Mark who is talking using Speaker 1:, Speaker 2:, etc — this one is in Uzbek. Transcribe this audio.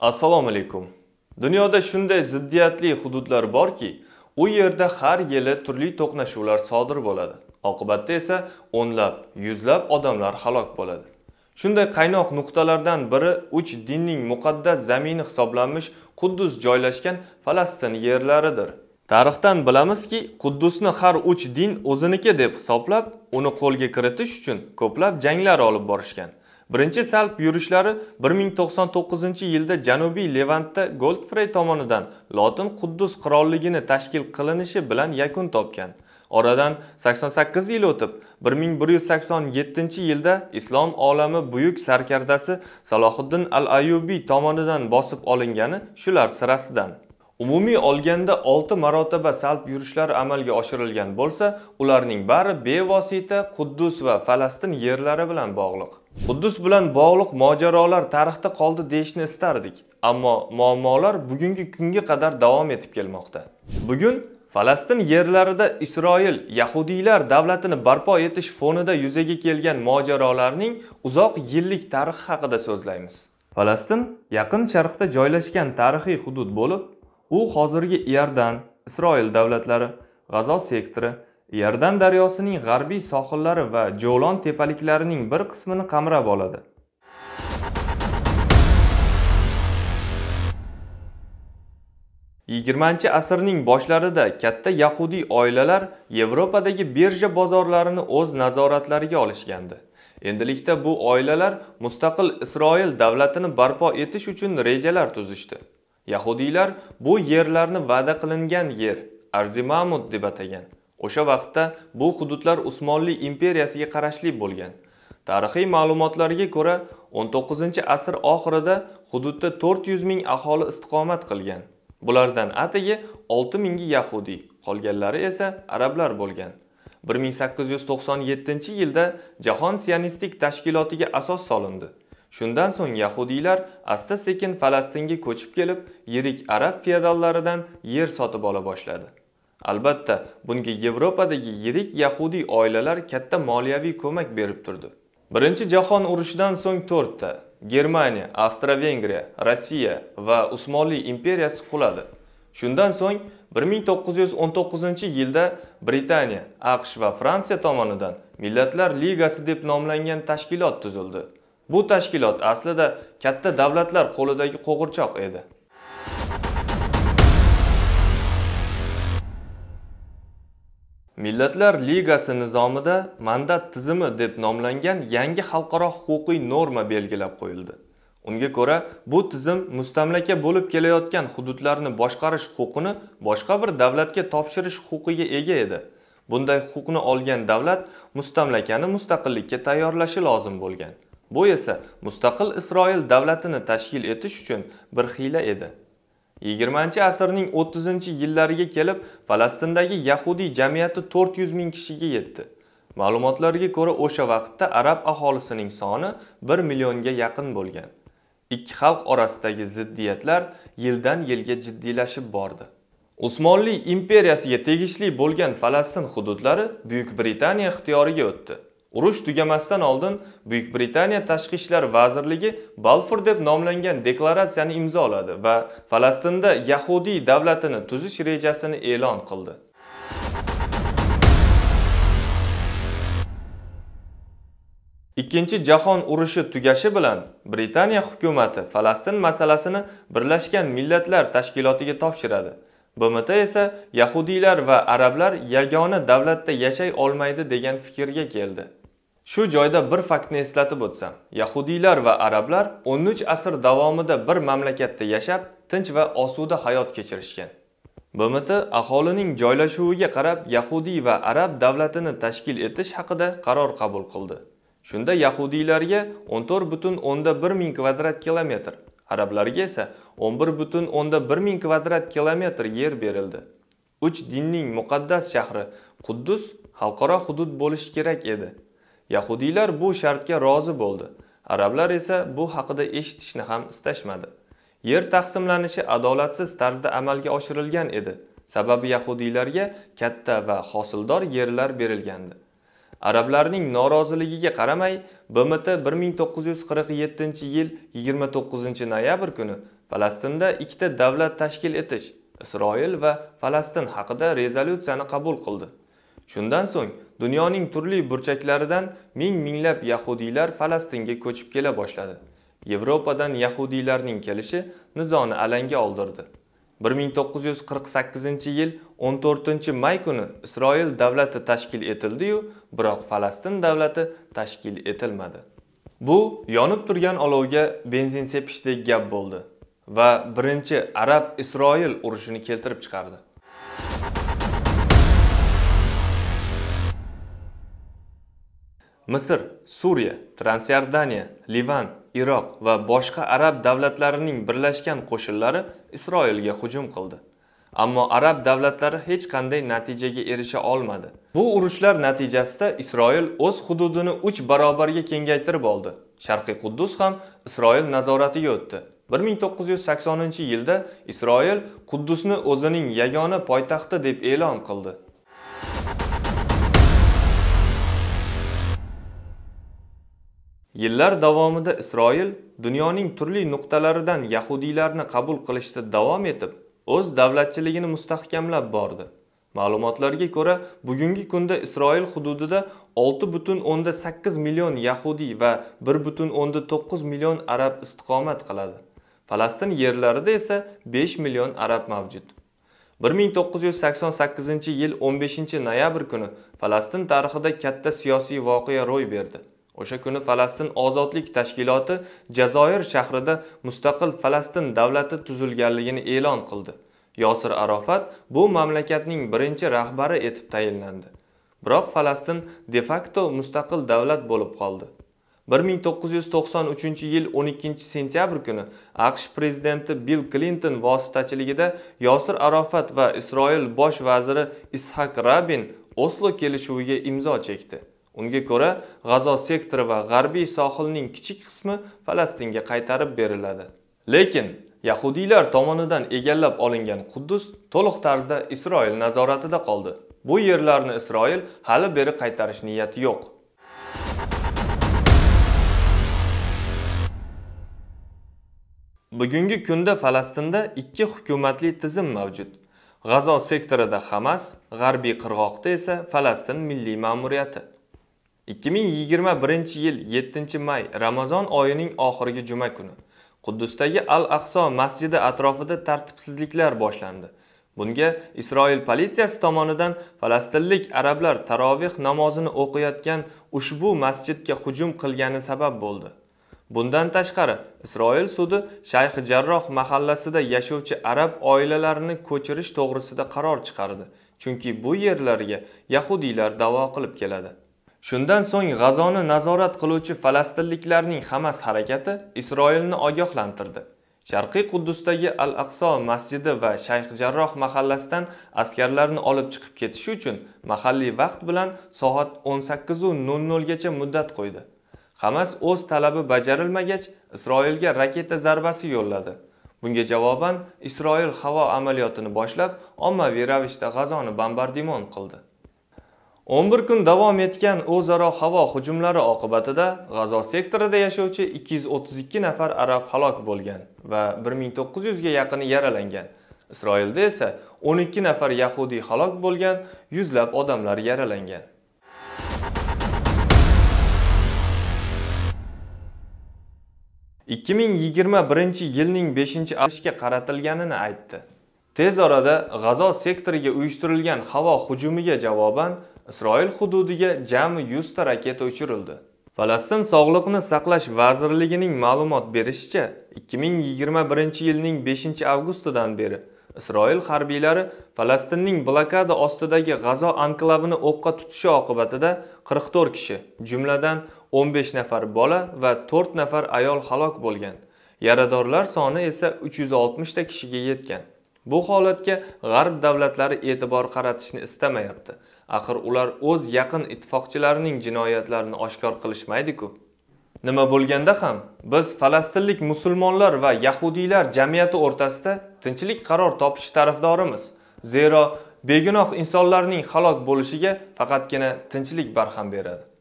Speaker 1: Assalomu alaykum. Dunyoda shunday ziddiyatli hududlar borki, u yerda har yili turli to'qnashuvlar sodir bo'ladi. Oqibatda esa o'nlab, yuzlab odamlar halok bo'ladi. Shunday qaynoq nuqtalardan biri uch dinning muqaddas zamini hisoblanmish Quddus joylashgan Falastin yerlaridir. Tarixdan bilamizki, Quddusni har uch din o'ziniki deb hisoblab, uni qo'lga kiritish uchun ko'plab janglar olib borishgan. Birinchi salp yurishlari 1099 yilda Janubiy Levantda Goldfrey tomonidan Lotin Quddus qirolligini tashkil qilinishi bilan yakun topgan. Oradan 88 yil o'tib, 1187 yilda islom olami buyuk sarkardasi Salohiddin al-Ayubiy tomonidan bosib olingani shular sirasidan. umumiy olganda 6 marotaba salb yurishlar amalga oshirilgan bo'lsa ularning bari bevosita quddus va falastin yerlari bilan bog'liq quddus bilan bog'liq mojarolar tarixda qoldi deyishni istardik ammo muammolar bugungi kunga qadar davom etib kelmoqda bugun falastin yerlarida isroil yahudiylar davlatini barpo etish fonida yuzaga kelgan mojarolarning uzoq yillik tarixi haqida so'zlaymiz falastin yaqin sharqda joylashgan tarixiy hudud bo'lib u hozirgi iordan isroil davlatlari g'azo sektori iordan daryosining g'arbiy sohillari va jo'lon tepaliklarining bir qismini qamrab oladi yigirmanchi asrning boshlarida katta yahudiy oilalar yevropadagi birja bozorlarini o'z nazoratlariga olishgandi endilikda bu oilalar mustaqil isroil davlatini barpo etish uchun rejalar tuzishdi yahudiylar bu yerlarni va'da qilingan yer arzimamud deb atagan o'sha vaqtda bu hududlar usmonli imperiyasiga qarashli bo'lgan tarixiy ma'lumotlarga ko'ra 19 asr oxirida hududda 400 ming aholi istiqomat qilgan bulardan atigi 6 mingi yahudiy qolganlari esa arablar bo'lgan 1897 yilda jahon sionistik tashkilotiga asos solindi Shundan so'ng yahudiylar asta-sekin Falastinga ko'chib kelib, yirik arab feodallaridan yer sotib ola boshladi. Albatta, bunga Yevropadagi yirik yahudiy oilalar katta moliyaviy ko'mak berib turdi. Birinchi jahon urushidan so'ng 4 ta Germaniya, Avstriya-Vengriya, Rossiya va Usmonli imperiyasi quladi. Shundan so'ng 1919-yilda Britaniya, AQSh va Fransiya tomonidan Millatlar ligasi deb nomlangan tashkilot tuzildi. bu tashkilot aslida katta davlatlar qo'lidagi qo'g'irchoq edi millatlar ligasi nizomida mandat tizimi deb nomlangan yangi xalqaro huquqiy norma belgilab qo'yildi unga ko'ra bu tizim mustamlaka bo'lib kelayotgan hududlarni boshqarish huquqini boshqa bir davlatga topshirish huquqiga ega edi bunday huquqni olgan davlat mustamlakani mustaqillikka tayyorlashi lozim bo'lgan bu esa mustaqil isroil davlatini tashkil etish uchun bir xila edi 20 asrning 30 yillariga kelib falastindagi yahudiy jamiyati 400 ming kishiga yetdi ma'lumotlarga ko'ra o'sha vaqtda arab aholisining soni 1 millionga yaqin bo'lgan ikki xalq orasidagi ziddiyatlar yildan yilga jiddiylashib bordi Usmonli imperiyasiga tegishli bo'lgan Falastin hududlari Buyuk Britaniya ixtiyoriga o'tdi. urush tugamasdan oldin buyuk britaniya tashqi ishlar vazirligi balfur deb nomlangan deklaratsiyani imzoladi va falastinda yahudiy davlatini tuzish rejasini e'lon qildi ikkinchi jahon urushi tugashi bilan britaniya hukumati falastin masalasini birlashgan millatlar tashkilotiga topshiradi bmt esa yahudiylar va arablar yagona davlatda yashay olmaydi degan fikrga keldi shu joyda bir faktni eslatib o'tsam yahudiylar va arablar 13 asr davomida bir mamlakatda yashab tinch va osuda hayot kechirishgan bmt aholining joylashuviga qarab yahudiy va arab davlatini tashkil etish haqida qaror qabul qildi shunda yahudiylarga 14,1 ming kvadrat kilometr arablarga esa 11,1 ming kvadrat kilometr yer berildi uch dinning muqaddas shahri quddus xalqaro hudud bo'lish kerak edi yahudiylar bu shartga rozi bo'ldi arablar esa bu haqida eshitishni ham istashmadi yer taqsimlanishi adolatsiz tarzda amalga oshirilgan edi sababi yahudiylarga katta va hosildor yerlar berilgandi arablarning noroziligiga qaramay bmt 1947 yil 29 noyabr kuni falastinda ikkita davlat tashkil etish isroil va falastin haqida rezolyutsiyani qabul qildi shundan so'ng dunyoning turli burchaklaridan ming minglab yahudiylar falastinga ko'chib kela boshladi yevropadan yahudiylarning kelishi nizoni alanga oldirdi 1948 yil 14 may kuni isroil davlati tashkil etildi-yu, biroq falastin davlati tashkil etilmadi bu yonib turgan olovga benzin sepishdek gap bo'ldi va birinchi arab isroil urushini keltirib chiqardi misr suriya Transyordaniya, livan iroq va boshqa arab davlatlarining birlashgan qo'shinlari isroilga hujum qildi ammo arab davlatlari hech qanday natijaga erisha olmadi bu urushlar natijasida isroil o'z hududini 3 barobarga kengaytirib oldi sharqiy quddus ham isroil nazoratiga o'tdi 1980 yilda isroil quddusni o'zining yagona poytaxti deb e'lon qildi Yillar davomida Isroil dunyoning turli nuqtalaridan yahudiylarni qabul qilishda davom etib, o'z davlatchiligini mustahkamlab bordi. Ma'lumotlarga ko'ra, bugungi kunda Isroil hududida 6.8 million yahudiy va 1.9 million arab istiqomat qiladi. Falastin yerlarida esa 5 million arab mavjud. 1988-yil 15-noyabr kuni Falastin tarixida katta siyosiy voqea ro'y berdi. o'sha kuni falastin ozodlik tashkiloti jazoir shahrida mustaqil falastin davlati tuzilganligini e'lon qildi yosir arofat bu mamlakatning birinchi rahbari etib tayinlandi biroq falastin de facto mustaqil davlat bo'lib qoldi 1993 yil 12 sentyabr kuni aqsh prezidenti bill klinton vositachiligida yosir arofat va isroil bosh vaziri ishak rabin oslo kelishuviga imzo chekdi unga ko'ra g'azo sektori va g'arbiy sohilning kichik qismi falastinga qaytarib beriladi lekin yahudiylar tomonidan egallab olingan quddus to'liq tarzda isroil nazoratida qoldi bu yerlarni isroil hali beri qaytarish niyati yo'q bugungi kunda falastinda ikki hukumatli tizim mavjud g'azo sektorida hamas g'arbiy qirg'oqda esa falastin milliy ma'muriyati 2021 yil 7 may Ramazon oyining oxirgi juma kuni Quddusdagi Al-Aqso masjidi atrofida tartibsizliklar boshlandi. Bunga Isroil politsiyasi tomonidan falastinlik arablar tarovih namozini o'qiyotgan ushbu masjidga hujum qilgani sabab bo'ldi. Bundan tashqari, Isroil sudi Shayx Jarroh mahallasida yashovchi arab oilalarini ko'chirish to'g'risida qaror chiqardi, chunki bu yerlarga yahudiylar da'vo qilib keladi. Shundan so'ng G'azoni nazorat qiluvchi falastinliklarning Hamas harakati Isroilni ogohlantirdi. Sharqiy Quddusdagi Al-Aqso masjidi va Shayx Jarroh mahallasidan askarlarni olib chiqib ketish uchun mahalliy vaqt bilan soat 18:00 gacha muddat qo'ydi. Hamas o'z talabi bajarilmagach, Isroilga raketa zarbasi yo'lladi. Bunga javoban Isroil havo amaliyotini boshlab, ommaviy ravishda G'azoni bombardimon qildi. 11 kun davom etgan o'zaro havo hujumlari oqibatida G'azo sektorida yashovchi 232 nafar arab halok bo'lgan va 1900 ga yaqini yaralangan. Isroilda esa 12 nafar yahudiy halok bo'lgan, yuzlab odamlar yaralangan. ikki yilning 5-chi yilning avgustga qaratilganini aytdi tez orada g'azo sektoriga uyushtirilgan havo hujumiga javoban Isroil hududiga jami 100 ta raketa uchirildi. Falastin Sog'liqni saqlash vazirligining ma'lumot berishicha, 2021-yilning 5-avgustidan beri Isroil harbiylari Falastinning blokada ostidagi G'azo anklavini o'qqa tutishi oqibatida 44 kishi, jumladan 15 nafar bola va 4 nafar ayol halok bo'lgan. Yaradorlar soni esa 360 ta kishiga yetgan. Bu holatga g'arb davlatlari e'tibor qaratishni istamayapti. axir ular o'z yaqin ittifoqchilarining jinoyatlarini oshkor qilishmaydi-ku. Nima bo'lganda ham biz falastinlik musulmonlar va yahudiylar jamiyati o'rtasida tinchlik qaror topish tarafdorimiz. Zero begunoh insonlarning halok bo'lishiga faqatgina tinchlik barham beradi.